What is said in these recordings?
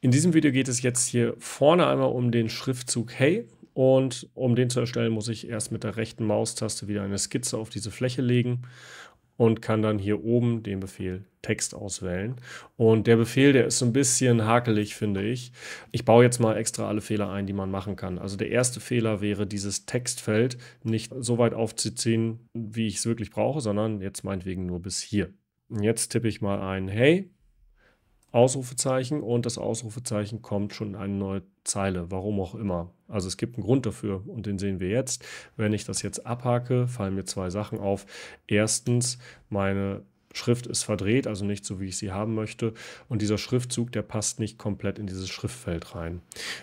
In diesem Video geht es jetzt hier vorne einmal um den Schriftzug Hey und um den zu erstellen, muss ich erst mit der rechten Maustaste wieder eine Skizze auf diese Fläche legen und kann dann hier oben den Befehl Text auswählen. Und der Befehl, der ist so ein bisschen hakelig, finde ich. Ich baue jetzt mal extra alle Fehler ein, die man machen kann. Also der erste Fehler wäre, dieses Textfeld nicht so weit aufzuziehen, wie ich es wirklich brauche, sondern jetzt meinetwegen nur bis hier. Und jetzt tippe ich mal ein Hey Ausrufezeichen und das Ausrufezeichen kommt schon in eine neue Zeile, warum auch immer. Also es gibt einen Grund dafür und den sehen wir jetzt. Wenn ich das jetzt abhake, fallen mir zwei Sachen auf. Erstens, meine Schrift ist verdreht, also nicht so, wie ich sie haben möchte. Und dieser Schriftzug, der passt nicht komplett in dieses Schriftfeld rein.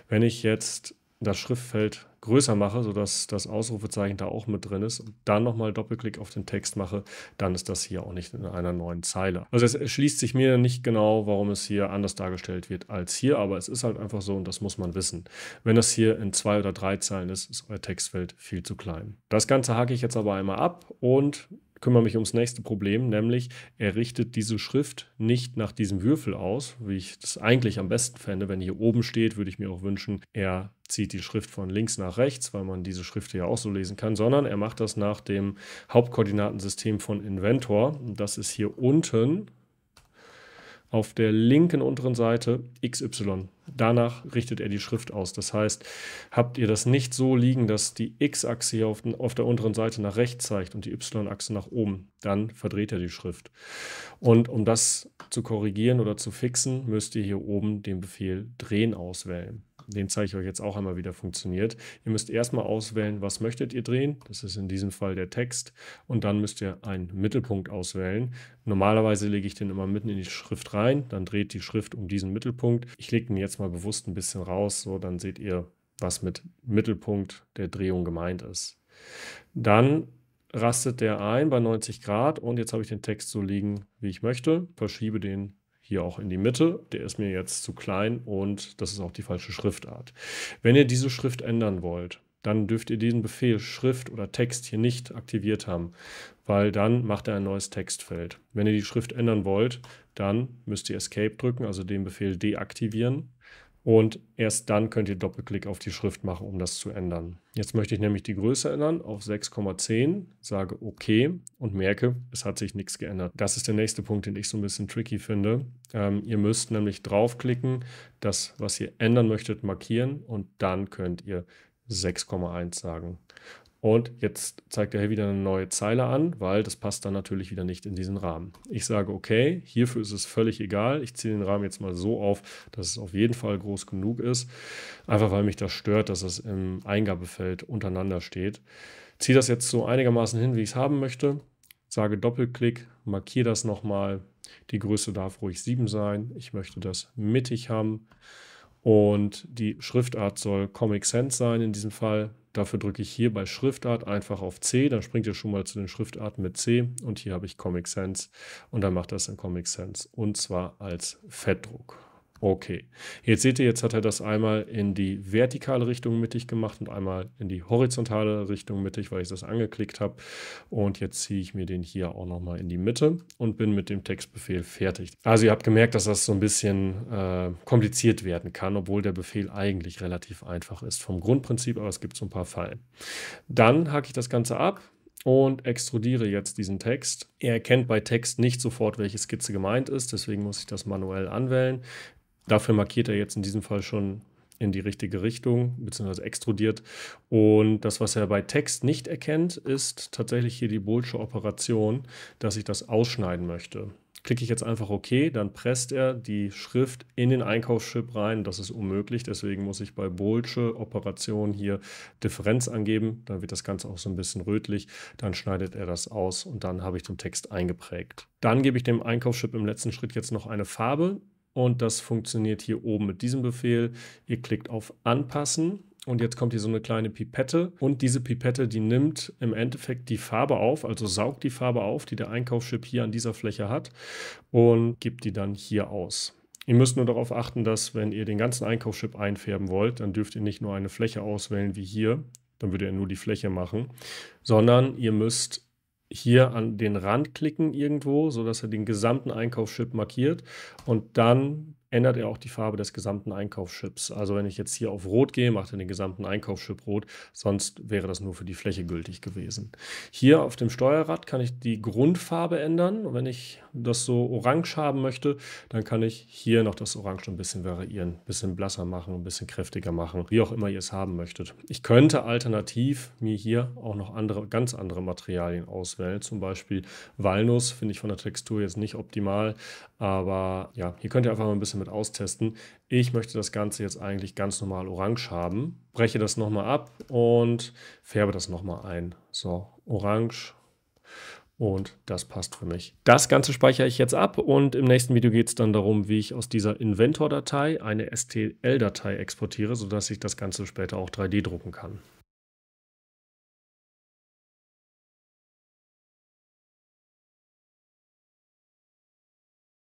Wenn ich jetzt das Schriftfeld größer mache, sodass das Ausrufezeichen da auch mit drin ist und dann nochmal Doppelklick auf den Text mache, dann ist das hier auch nicht in einer neuen Zeile. Also es erschließt sich mir nicht genau, warum es hier anders dargestellt wird als hier, aber es ist halt einfach so und das muss man wissen. Wenn das hier in zwei oder drei Zeilen ist, ist euer Textfeld viel zu klein. Das Ganze hake ich jetzt aber einmal ab und kümmere mich ums nächste Problem, nämlich er richtet diese Schrift nicht nach diesem Würfel aus, wie ich das eigentlich am besten fände. Wenn hier oben steht, würde ich mir auch wünschen, er zieht die Schrift von links nach rechts, weil man diese Schrift ja auch so lesen kann, sondern er macht das nach dem Hauptkoordinatensystem von Inventor. Das ist hier unten auf der linken unteren Seite XY. Danach richtet er die Schrift aus. Das heißt, habt ihr das nicht so liegen, dass die X-Achse hier auf, den, auf, der unteren Seite nach rechts zeigt und die Y-Achse nach oben, dann verdreht er die Schrift. Und um das zu korrigieren oder zu fixen, müsst ihr hier oben den Befehl drehen auswählen den zeige ich euch jetzt auch einmal, wie der funktioniert. Ihr müsst erstmal auswählen, was möchtet ihr drehen. Das ist in diesem Fall der Text. Und dann müsst ihr einen Mittelpunkt auswählen. Normalerweise lege ich den immer mitten in die Schrift rein. Dann dreht die Schrift um diesen Mittelpunkt. Ich lege den jetzt mal bewusst ein bisschen raus. So, dann seht ihr, was mit Mittelpunkt der Drehung gemeint ist. Dann rastet der ein bei 90 Grad und jetzt habe ich den Text so liegen, wie ich möchte, verschiebe den hier auch in die Mitte. Der ist mir jetzt zu klein und das ist auch die falsche Schriftart. Wenn ihr diese Schrift ändern wollt, dann dürft ihr diesen Befehl Schrift oder Text hier nicht aktiviert haben, weil dann macht er ein neues Textfeld. Wenn ihr die Schrift ändern wollt, dann müsst ihr Escape drücken, also den Befehl deaktivieren und erst dann könnt ihr Doppelklick auf die Schrift machen, um das zu ändern. Jetzt möchte ich nämlich die Größe ändern auf 6,10, sage OK und merke, es hat sich nichts geändert. Das ist der nächste Punkt, den ich so ein bisschen tricky finde. Ähm, ihr müsst nämlich draufklicken, das, was ihr ändern möchtet, markieren und dann könnt ihr 6,1 sagen. Und jetzt zeigt er hier wieder eine neue Zeile an, weil das passt dann natürlich wieder nicht in diesen Rahmen. Ich sage, okay, hierfür ist es völlig egal. Ich ziehe den Rahmen jetzt mal so auf, dass es auf jeden Fall groß genug ist. Einfach weil mich das stört, dass es im Eingabefeld untereinander steht. Ziehe das jetzt so einigermaßen hin, wie ich es haben möchte. Sage Doppelklick, markiere das nochmal. Die Größe darf ruhig 7 sein. Ich möchte das mittig haben. Und die Schriftart soll Comic Sans sein in diesem Fall. Dafür drücke ich hier bei Schriftart einfach auf C, dann springt ihr schon mal zu den Schriftarten mit C und hier habe ich Comic Sans und dann macht das in Comic Sans und zwar als Fettdruck. Okay, jetzt seht ihr, jetzt hat er das einmal in die vertikale Richtung mittig gemacht und einmal in die horizontale Richtung mittig, weil ich das angeklickt habe. Und jetzt ziehe ich mir den hier auch nochmal in die Mitte und bin mit dem Textbefehl fertig. Also ihr habt gemerkt, dass das so ein bisschen äh, kompliziert werden kann, obwohl der Befehl eigentlich relativ einfach ist vom Grundprinzip, aber es gibt so ein paar Fallen. Dann hacke ich das Ganze ab, und extrudiere jetzt diesen Text. Er erkennt bei Text nicht sofort, welche Skizze gemeint ist, deswegen muss ich das manuell anwählen. Dafür markiert er jetzt in diesem Fall schon in die richtige Richtung, beziehungsweise extrudiert. Und das, was er bei Text nicht erkennt, ist tatsächlich hier die Bolsche Operation, dass ich das ausschneiden möchte. Klicke ich jetzt einfach OK, dann presst er die Schrift in den Einkaufsschip rein. Das ist unmöglich, deswegen muss ich bei Bolsche Operation hier Differenz angeben. Dann wird das Ganze auch so ein bisschen rötlich. Dann schneidet er das aus und dann habe ich den Text eingeprägt. Dann gebe ich dem Einkaufsschip im letzten Schritt jetzt noch eine Farbe und das funktioniert hier oben mit diesem Befehl. Ihr klickt auf Anpassen und jetzt kommt hier so eine kleine Pipette. Und diese Pipette, die nimmt im Endeffekt die Farbe auf, also saugt die Farbe auf, die der Einkaufschip hier an dieser Fläche hat und gibt die dann hier aus. Ihr müsst nur darauf achten, dass wenn ihr den ganzen Einkaufschip einfärben wollt, dann dürft ihr nicht nur eine Fläche auswählen wie hier, dann würde er nur die Fläche machen, sondern ihr müsst hier an den Rand klicken irgendwo, sodass er den gesamten Einkaufsschip markiert und dann ändert er auch die Farbe des gesamten Einkaufschips. Also wenn ich jetzt hier auf Rot gehe, macht er den gesamten Einkaufschip rot, sonst wäre das nur für die Fläche gültig gewesen. Hier auf dem Steuerrad kann ich die Grundfarbe ändern. wenn ich das so orange haben möchte, dann kann ich hier noch das Orange ein bisschen variieren, ein bisschen blasser machen, ein bisschen kräftiger machen, wie auch immer ihr es haben möchtet. Ich könnte alternativ mir hier auch noch andere, ganz andere Materialien auswählen, zum Beispiel Walnuss, finde ich von der Textur jetzt nicht optimal, aber ja, hier könnt ihr einfach mal ein bisschen mit damit austesten. Ich möchte das Ganze jetzt eigentlich ganz normal orange haben. Breche das nochmal ab und färbe das nochmal ein. So, orange. Und das passt für mich. Das Ganze speichere ich jetzt ab und im nächsten Video geht es dann darum, wie ich aus dieser Inventor-Datei eine STL-Datei exportiere, sodass ich das Ganze später auch 3D drucken kann.